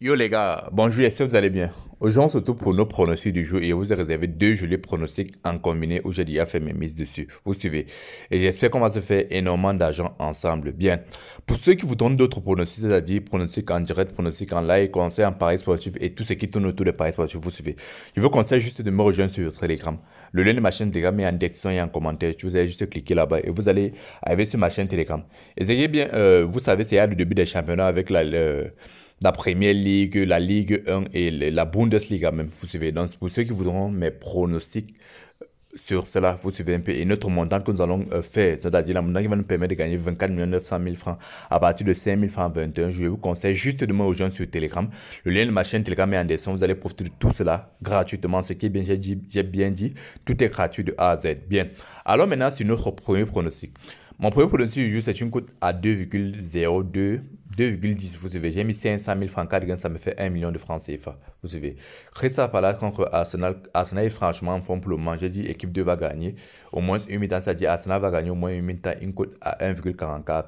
Yo les gars, bonjour, j'espère que vous allez bien. Aujourd'hui, on se retrouve pour nos pronostics du jour et je vous ai réservé deux jolis pronostics en combiné où j'ai déjà fait mes mises dessus. Vous suivez. Et j'espère qu'on va se faire énormément d'argent ensemble. Bien. Pour ceux qui vous donnent d'autres pronostics, c'est-à-dire pronostics en direct, pronostics en live, conseils en paris sportif et tout ce qui tourne autour des paris sportifs, vous suivez. Je vous conseille juste de me rejoindre sur Telegram. Le lien de ma chaîne Telegram est en description et en commentaire. Vous allez juste cliquer là-bas et vous allez arriver sur ma chaîne Telegram. Essayez bien, euh, vous savez, c'est le début des championnats avec la, la Première Ligue, la Ligue 1 et la Bundesliga même. Vous suivez. Donc, pour ceux qui voudront mes pronostics euh, sur cela, vous suivez un peu. Et notre montant que nous allons euh, faire, c'est-à-dire la montant qui va nous permettre de gagner 24 900 000 francs à partir de 5 000 francs 21, je vous conseille juste de me rejoindre sur Telegram. Le lien de ma chaîne Telegram est en dessous. Vous allez profiter de tout cela gratuitement. Ce qui est bien, j'ai bien dit, tout est gratuit de A à Z. Bien. Alors maintenant, sur notre premier pronostic. Mon premier pronostic du jour, c'est une cote à 2,02 2,10, vous suivez. J'ai mis 500 000 francs, 4 ça me fait 1 million de francs CFA. Vous suivez. Crystal Palace contre Arsenal. Arsenal, franchement, fond, pour le moment. J'ai dit équipe 2 va gagner. Au moins une minute, ça dit Arsenal va gagner au moins une minute, une cote à 1,44.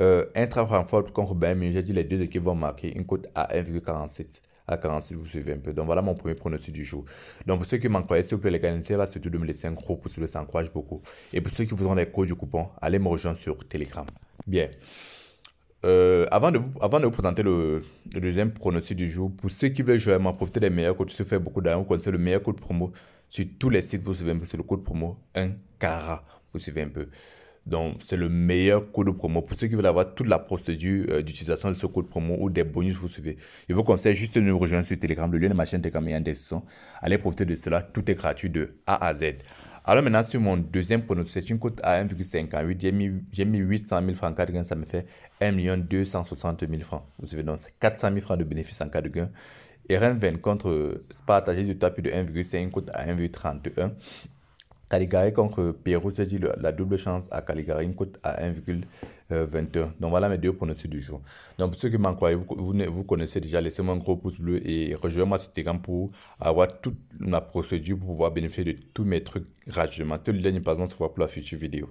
Euh, Intra Francfort contre Bayern j'ai dit les deux équipes vont marquer une cote à 1,47 à 46, vous suivez un peu. Donc voilà mon premier pronostic du jour. Donc pour ceux qui m'en croyaient, s'il vous plaît, les gars, n'hésitez pas surtout de me laisser un gros pouce bleu, ça encourage beaucoup. Et pour ceux qui voudront les codes du coupon, allez me rejoindre sur Telegram. Bien. Euh, avant, de, avant de vous présenter le, deuxième pronostic du jour, pour ceux qui veulent moi, profiter des meilleurs codes, se fait beaucoup d'argent, vous connaissez le meilleur code promo sur tous les sites, vous suivez un peu, c'est le code promo 1 cara, vous suivez un peu. Donc, c'est le meilleur code promo. Pour ceux qui veulent avoir toute la procédure euh, d'utilisation de ce code promo ou des bonus, vous suivez. Je vous conseille juste de nous rejoindre sur Telegram. Le lien de ma chaîne Telegram est en description. Allez profiter de cela. Tout est gratuit de A à Z. Alors maintenant, sur mon deuxième pronostic, c'est une cote à 1,58. J'ai mis, 800 000 francs en cas de gain, ça me fait 1 260 000 francs. Vous savez donc, c'est 400 000 francs de bénéfice en cas de gain. Et RENVEN 20 contre Sparta, j'ai du tapis de 1,5, cote à 1,31. Caligari contre Pérou, c'est dit la double chance à Caligari, une cote à 1,21. Euh, Donc voilà mes deux pronostics du jour. Donc pour ceux qui m'en croient, vous, connaissez déjà, laissez-moi un gros pouce bleu et rejoignez-moi sur Telegram pour avoir toute ma procédure pour pouvoir bénéficier de tous mes trucs gratuitement. C'est le dernier, se voit pour la future vidéo.